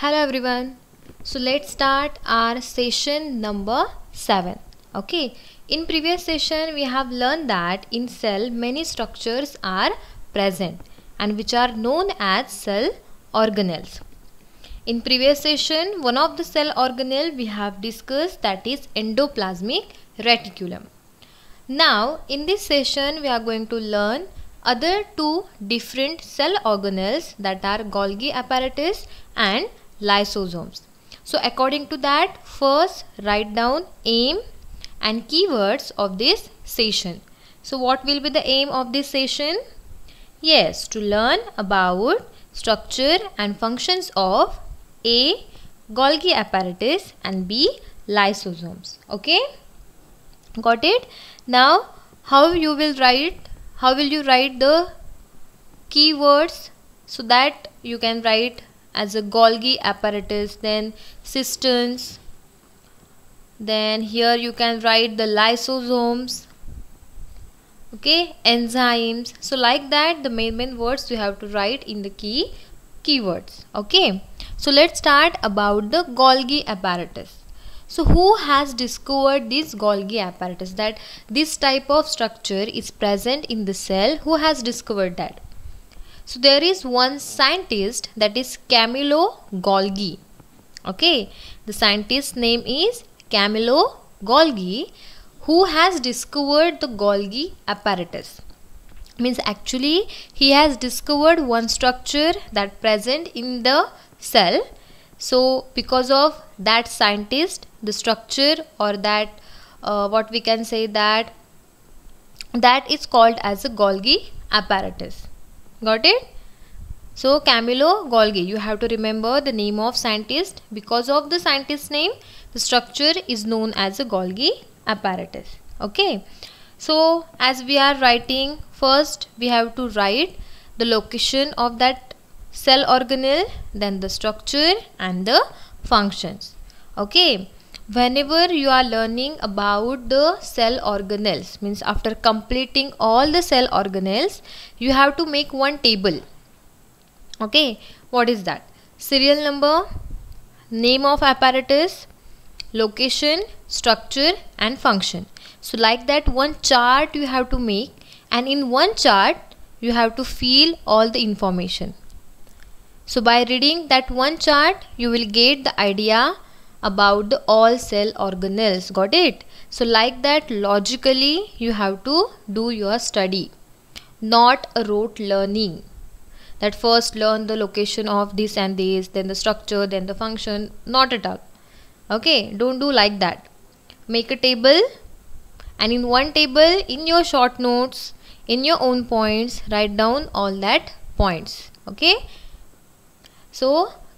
hello everyone so let's start our session number 7 okay in previous session we have learned that in cell many structures are present and which are known as cell organelles in previous session one of the cell organelle we have discussed that is endoplasmic reticulum now in this session we are going to learn other two different cell organelles that are Golgi apparatus and lysosomes. So according to that, first write down aim and keywords of this session. So what will be the aim of this session? Yes, to learn about structure and functions of A. Golgi apparatus and B. Lysosomes. Okay? Got it? Now, how you will write, how will you write the keywords so that you can write as a Golgi apparatus then cisterns then here you can write the lysosomes okay enzymes so like that the main main words you have to write in the key keywords okay so let's start about the Golgi apparatus so who has discovered this Golgi apparatus that this type of structure is present in the cell who has discovered that so there is one scientist that is Camillo Golgi. Okay, the scientist's name is Camillo Golgi who has discovered the Golgi apparatus means actually he has discovered one structure that present in the cell so because of that scientist the structure or that uh, what we can say that that is called as a golgi apparatus got it so Camillo Golgi you have to remember the name of scientist because of the scientist's name the structure is known as a Golgi apparatus okay so as we are writing first we have to write the location of that cell organelle then the structure and the functions okay whenever you are learning about the cell organelles means after completing all the cell organelles you have to make one table okay what is that serial number name of apparatus location structure and function so like that one chart you have to make and in one chart you have to fill all the information so by reading that one chart you will get the idea about the all cell organelles got it so like that logically you have to do your study not a rote learning that first learn the location of this and this then the structure then the function not at all okay don't do like that make a table and in one table in your short notes in your own points write down all that points okay so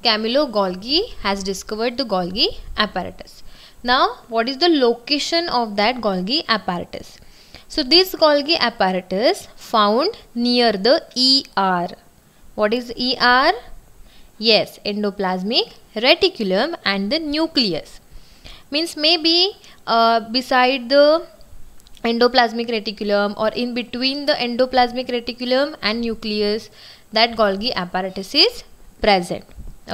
Camillo Golgi has discovered the Golgi apparatus. Now, what is the location of that Golgi apparatus? So, this Golgi apparatus found near the ER. What is ER? Yes, endoplasmic reticulum and the nucleus. Means maybe uh, beside the endoplasmic reticulum or in between the endoplasmic reticulum and nucleus that Golgi apparatus is present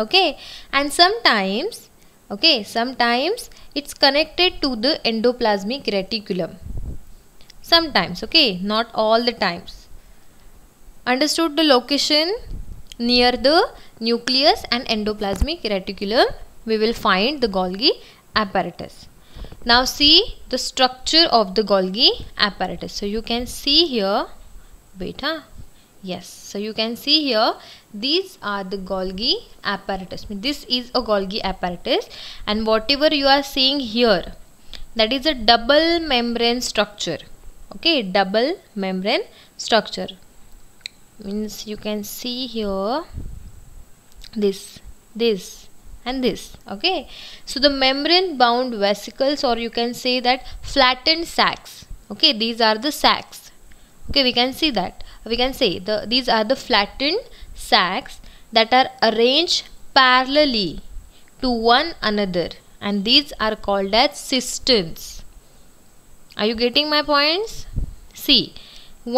okay and sometimes okay sometimes it's connected to the endoplasmic reticulum sometimes okay not all the times understood the location near the nucleus and endoplasmic reticulum we will find the Golgi apparatus now see the structure of the Golgi apparatus so you can see here wait huh? Yes, so you can see here these are the Golgi apparatus. This is a Golgi apparatus and whatever you are seeing here that is a double membrane structure. Okay, double membrane structure means you can see here this, this and this. Okay, so the membrane bound vesicles or you can say that flattened sacs. Okay, these are the sacs. Okay, we can see that we can say the these are the flattened sacs that are arranged parallelly to one another and these are called as cisterns are you getting my points see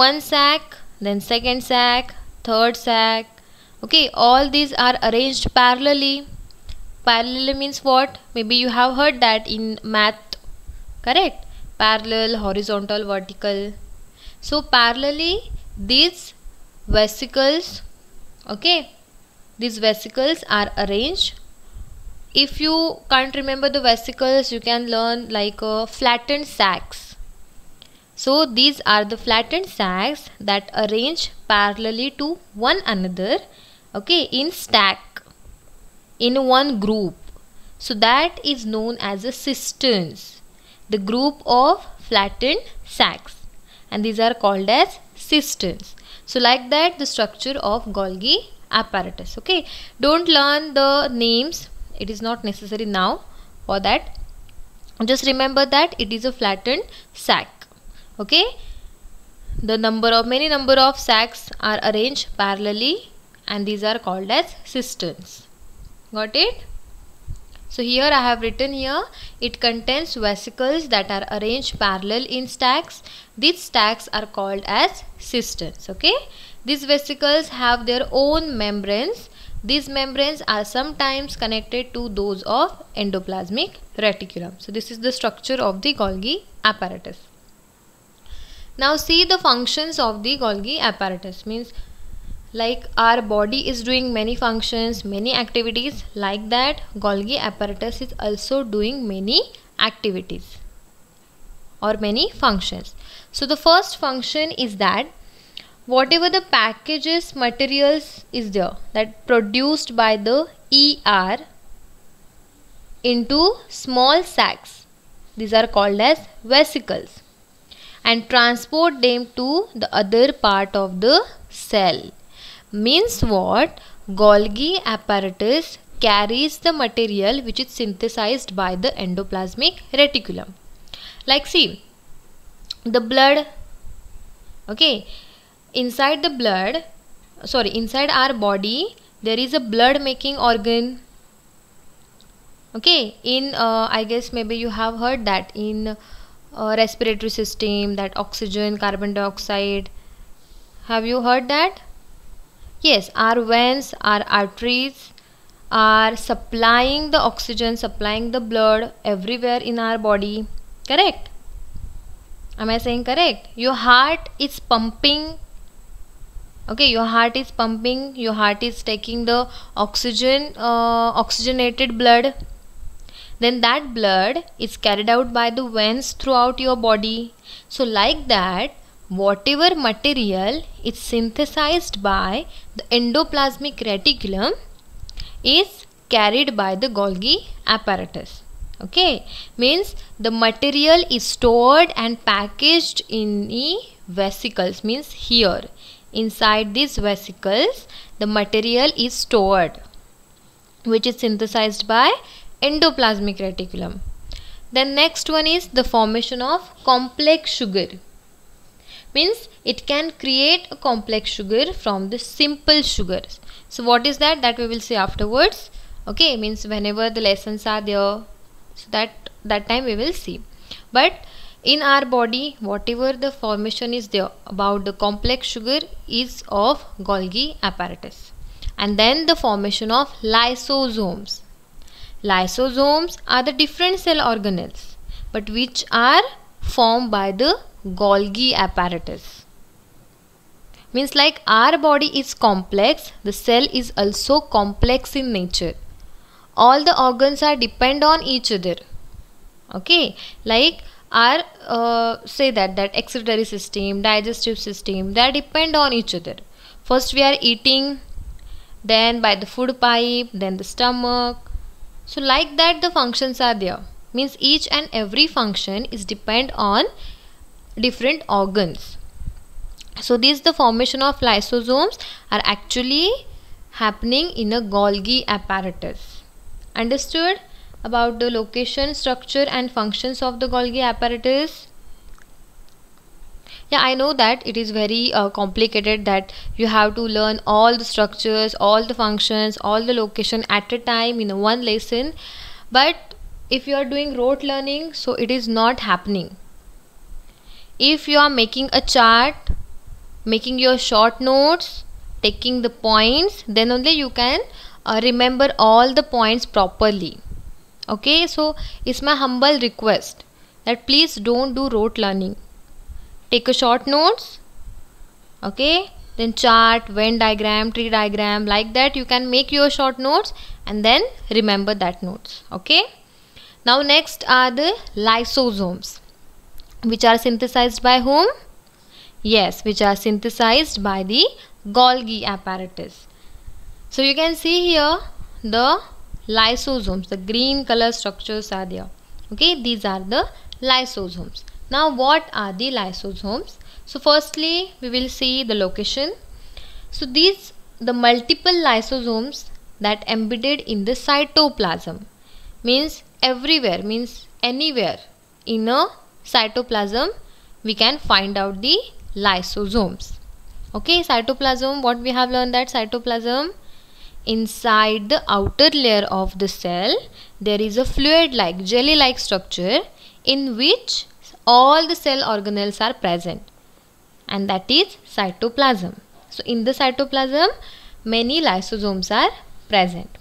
one sac then second sac third sac okay all these are arranged parallelly parallel means what maybe you have heard that in math correct parallel horizontal vertical so parallelly these vesicles okay these vesicles are arranged if you can't remember the vesicles you can learn like a uh, flattened sacs so these are the flattened sacs that arrange parallelly to one another okay in stack in one group so that is known as a cisterns the group of flattened sacs and these are called as cystins. So like that the structure of Golgi apparatus. Okay. Don't learn the names. It is not necessary now for that. Just remember that it is a flattened sac. Okay. The number of many number of sacs are arranged parallelly and these are called as cisterns. Got it? So here I have written here it contains vesicles that are arranged parallel in stacks. These stacks are called as cisterns. Okay. These vesicles have their own membranes. These membranes are sometimes connected to those of endoplasmic reticulum. So this is the structure of the Golgi apparatus. Now see the functions of the Golgi apparatus means like our body is doing many functions many activities like that golgi apparatus is also doing many activities or many functions so the first function is that whatever the packages materials is there that produced by the er into small sacs these are called as vesicles and transport them to the other part of the cell means what Golgi apparatus carries the material which is synthesized by the endoplasmic reticulum like see the blood okay inside the blood sorry inside our body there is a blood making organ okay in uh, i guess maybe you have heard that in uh, respiratory system that oxygen carbon dioxide have you heard that yes our veins our arteries are supplying the oxygen supplying the blood everywhere in our body correct am i saying correct your heart is pumping okay your heart is pumping your heart is taking the oxygen uh, oxygenated blood then that blood is carried out by the veins throughout your body so like that whatever material is synthesized by the endoplasmic reticulum is carried by the Golgi apparatus okay means the material is stored and packaged in the vesicles means here inside these vesicles the material is stored which is synthesized by endoplasmic reticulum then next one is the formation of complex sugar means it can create a complex sugar from the simple sugars so what is that that we will see afterwards okay means whenever the lessons are there so that that time we will see but in our body whatever the formation is there about the complex sugar is of Golgi apparatus and then the formation of lysosomes lysosomes are the different cell organelles but which are formed by the Golgi apparatus. Means like our body is complex, the cell is also complex in nature. All the organs are depend on each other. Okay, like our uh, say that that excretory system, digestive system, they depend on each other. First we are eating, then by the food pipe, then the stomach. So like that the functions are there means each and every function is depend on different organs so these the formation of lysosomes are actually happening in a golgi apparatus understood about the location structure and functions of the golgi apparatus yeah i know that it is very uh, complicated that you have to learn all the structures all the functions all the location at a time in one lesson but if you are doing rote learning so it is not happening if you are making a chart making your short notes taking the points then only you can uh, remember all the points properly okay so it's my humble request that please don't do rote learning take a short notes okay then chart venn diagram tree diagram like that you can make your short notes and then remember that notes okay now next are the lysosomes which are synthesized by whom? Yes, which are synthesized by the Golgi apparatus. So you can see here the lysosomes, the green color structures are there. Okay, these are the lysosomes. Now what are the lysosomes? So firstly, we will see the location. So these, the multiple lysosomes that embedded in the cytoplasm means everywhere, means anywhere in a cytoplasm we can find out the lysosomes okay cytoplasm what we have learned that cytoplasm inside the outer layer of the cell there is a fluid like jelly like structure in which all the cell organelles are present and that is cytoplasm so in the cytoplasm many lysosomes are present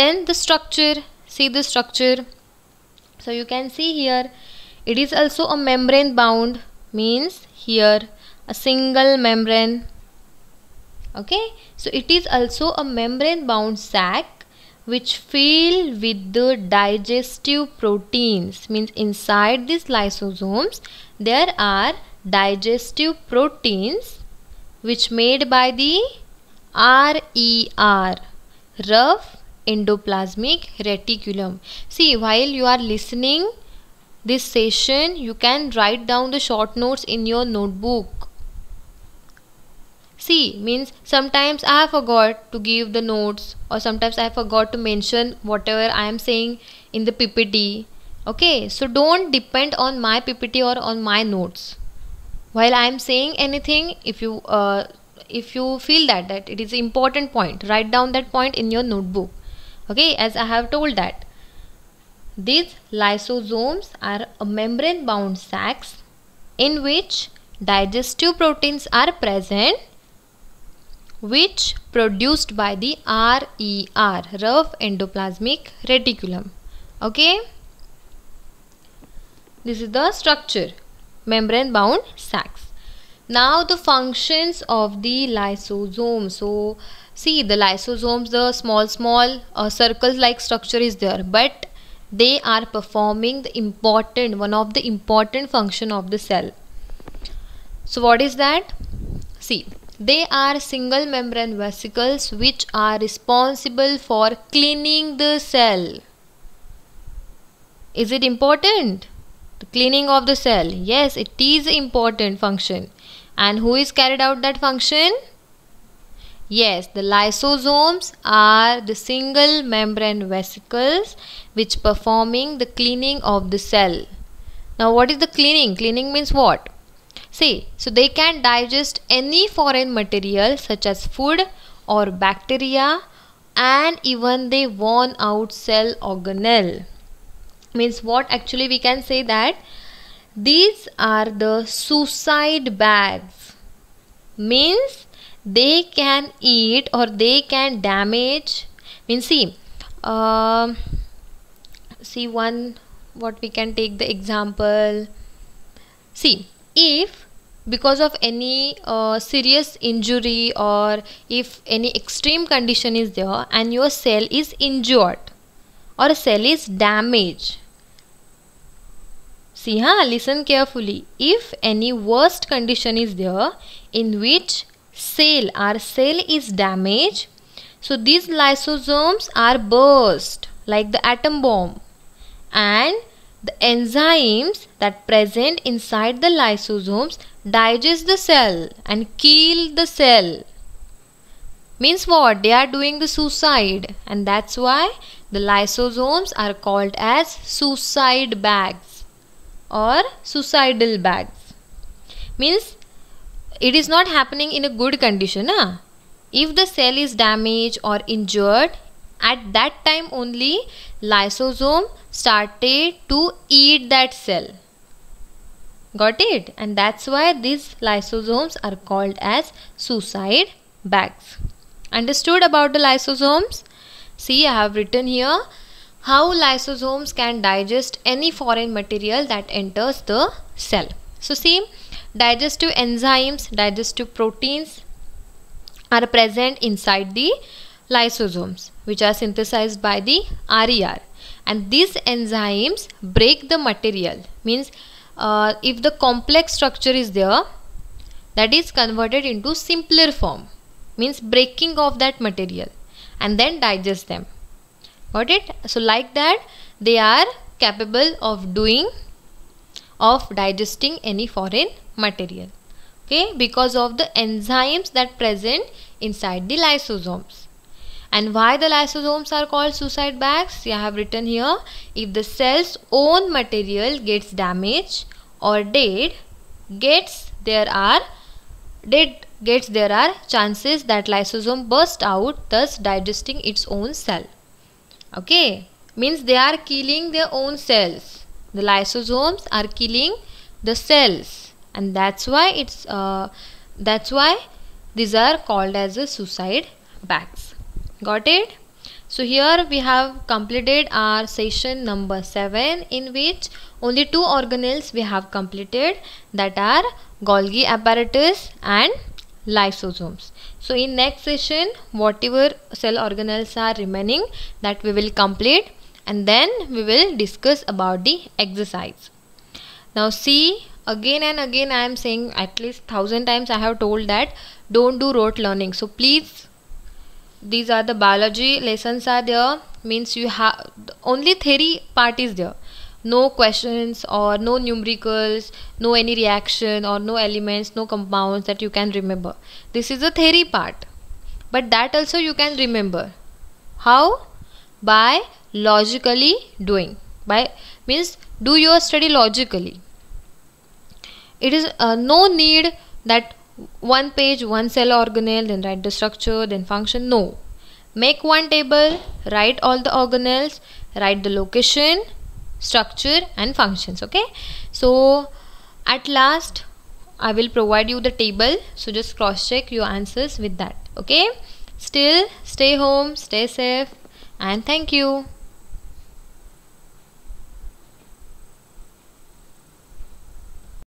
then the structure see the structure so you can see here it is also a membrane bound means here a single membrane okay so it is also a membrane bound sac which fill with the digestive proteins means inside these lysosomes there are digestive proteins which made by the RER rough endoplasmic reticulum see while you are listening this session you can write down the short notes in your notebook see means sometimes i forgot to give the notes or sometimes i forgot to mention whatever i am saying in the ppt okay so don't depend on my ppt or on my notes while i am saying anything if you uh, if you feel that that it is important point write down that point in your notebook okay as i have told that these lysosomes are membrane bound sacs in which digestive proteins are present which produced by the RER rough endoplasmic reticulum okay this is the structure membrane bound sacs now the functions of the lysosome so see the lysosomes the small small uh, circle like structure is there but they are performing the important one of the important function of the cell so what is that see they are single membrane vesicles which are responsible for cleaning the cell is it important the cleaning of the cell yes it is important function and who is carried out that function Yes, the lysosomes are the single membrane vesicles which performing the cleaning of the cell. Now what is the cleaning? Cleaning means what? See, so they can digest any foreign material such as food or bacteria and even they worn out cell organelle. Means what actually we can say that these are the suicide bags. Means they can eat or they can damage I mean see uh, see one what we can take the example see if because of any uh, serious injury or if any extreme condition is there and your cell is injured or a cell is damaged see huh listen carefully if any worst condition is there in which cell our cell is damaged so these lysosomes are burst like the atom bomb and the enzymes that present inside the lysosomes digest the cell and kill the cell means what they are doing the suicide and that's why the lysosomes are called as suicide bags or suicidal bags means it is not happening in a good condition na? if the cell is damaged or injured at that time only lysosome started to eat that cell got it and that's why these lysosomes are called as suicide bags understood about the lysosomes see i have written here how lysosomes can digest any foreign material that enters the cell so see digestive enzymes digestive proteins are present inside the lysosomes which are synthesized by the RER and these enzymes break the material means uh, if the complex structure is there that is converted into simpler form means breaking of that material and then digest them got it so like that they are capable of doing of digesting any foreign material okay because of the enzymes that present inside the lysosomes and why the lysosomes are called suicide bags i have written here if the cell's own material gets damaged or dead gets there are dead gets there are chances that lysosome burst out thus digesting its own cell okay means they are killing their own cells the lysosomes are killing the cells and that's why it's uh, that's why these are called as a suicide bags got it so here we have completed our session number 7 in which only two organelles we have completed that are Golgi apparatus and lysosomes. So in next session whatever cell organelles are remaining that we will complete and then we will discuss about the exercise. Now see again and again i am saying at least thousand times i have told that don't do rote learning so please these are the biology lessons are there means you have only theory part is there no questions or no numericals no any reaction or no elements no compounds that you can remember this is the theory part but that also you can remember how by logically doing by means do your study logically it is uh, no need that one page one cell organelle then write the structure then function no make one table write all the organelles write the location structure and functions okay so at last i will provide you the table so just cross check your answers with that okay still stay home stay safe and thank you